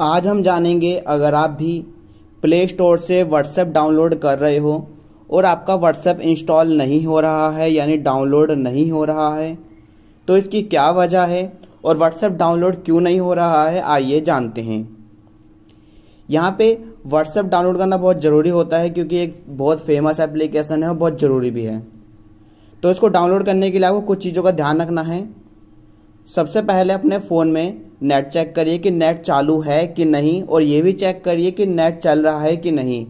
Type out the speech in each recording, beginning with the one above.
आज हम जानेंगे अगर आप भी प्ले स्टोर से व्हाट्सएप डाउनलोड कर रहे हो और आपका व्हाट्सएप इंस्टॉल नहीं हो रहा है यानी डाउनलोड नहीं हो रहा है तो इसकी क्या वजह है और व्हाट्सएप डाउनलोड क्यों नहीं हो रहा है आइए जानते हैं यहाँ पे व्हाट्सएप डाउनलोड करना बहुत ज़रूरी होता है क्योंकि एक बहुत फेमस एप्लीकेशन है और बहुत ज़रूरी भी है तो इसको डाउनलोड करने के लिए आपको कुछ चीज़ों का ध्यान रखना है सबसे पहले अपने फ़ोन में नेट चेक करिए कि नेट चालू है कि नहीं और ये भी चेक करिए कि नेट चल रहा है कि नहीं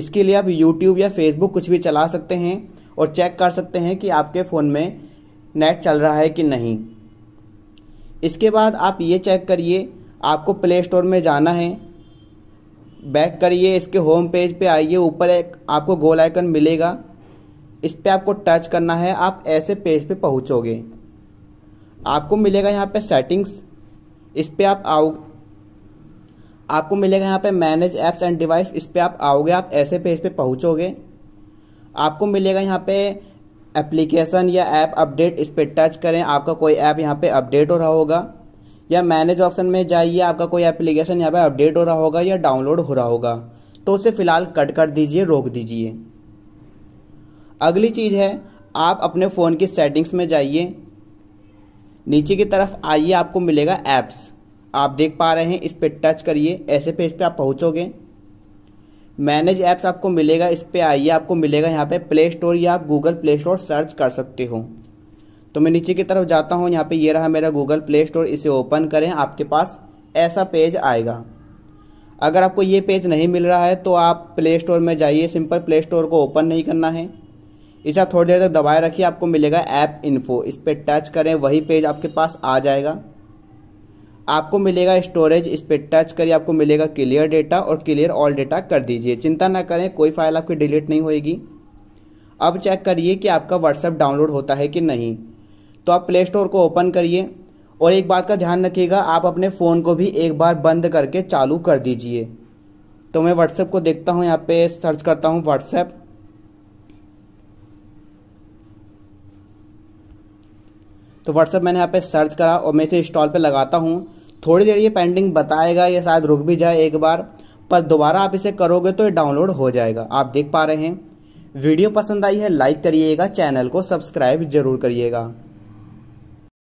इसके लिए आप यूट्यूब या फेसबुक कुछ भी चला सकते हैं और चेक कर सकते हैं कि आपके फ़ोन में नेट चल रहा है कि नहीं इसके बाद आप ये चेक करिए आपको प्ले स्टोर में जाना है बैक करिए इसके होम पेज पे आइए ऊपर एक आपको गोल आइकन मिलेगा इस पर आपको टच करना है आप ऐसे पेज पे पहुँचोगे आपको मिलेगा यहाँ पे सेटिंग्स इस पर आप आओ आपको मिलेगा यहाँ पे मैनेज ऐप्स एंड डिवाइस इस पर आप आओगे आप ऐसे पेज पे पहुँचोगे आपको मिलेगा यहाँ पे एप्लीकेशन या ऐप अपडेट इस पर टच करें आपका कोई ऐप यहाँ पे अपडेट हो रहा होगा या मैनेज ऑप्शन में जाइए आपका कोई एप्लीकेशन यहाँ पे अपडेट हो रहा होगा या डाउनलोड हो रहा होगा तो उसे फ़िलहाल कट कर दीजिए रोक दीजिए अगली चीज़ है आप अपने फ़ोन की सेटिंग्स में जाइए नीचे की तरफ आइए आपको मिलेगा ऐप्स आप देख पा रहे हैं इस पर टच करिए ऐसे पेज पे आप पहुंचोगे मैनेज ऐप्स आपको मिलेगा इस पर आइए आपको मिलेगा यहाँ पे प्ले स्टोर या आप गूगल प्ले स्टोर सर्च कर सकते हो तो मैं नीचे की तरफ जाता हूँ यहाँ पे ये रहा मेरा गूगल प्ले स्टोर इसे ओपन करें आपके पास ऐसा पेज आएगा अगर आपको ये पेज नहीं मिल रहा है तो आप प्ले स्टोर में जाइए सिंपल प्ले स्टोर को ओपन नहीं करना है इसे आप थोड़ी देर तक दबाए रखिए आपको मिलेगा ऐप इन्फो इस पर टच करें वही पेज आपके पास आ जाएगा आपको मिलेगा स्टोरेज इस पर टच करिए आपको मिलेगा क्लियर डेटा और क्लियर ऑल डेटा कर दीजिए चिंता ना करें कोई फाइल आपकी डिलीट नहीं होएगी अब चेक करिए कि आपका व्हाट्सएप डाउनलोड होता है कि नहीं तो आप प्ले स्टोर को ओपन करिए और एक बात का ध्यान रखिएगा आप अपने फ़ोन को भी एक बार बंद करके चालू कर दीजिए तो मैं व्हाट्सएप को देखता हूँ यहाँ पे सर्च करता हूँ व्हाट्सएप तो व्हाट्सअप मैंने यहाँ पे सर्च करा और मैं इसे इंस्टॉल पे लगाता हूँ थोड़ी देर ये पेंडिंग बताएगा या शायद रुक भी जाए एक बार पर दोबारा आप इसे करोगे तो ये डाउनलोड हो जाएगा आप देख पा रहे हैं वीडियो पसंद आई है लाइक करिएगा चैनल को सब्सक्राइब जरूर करिएगा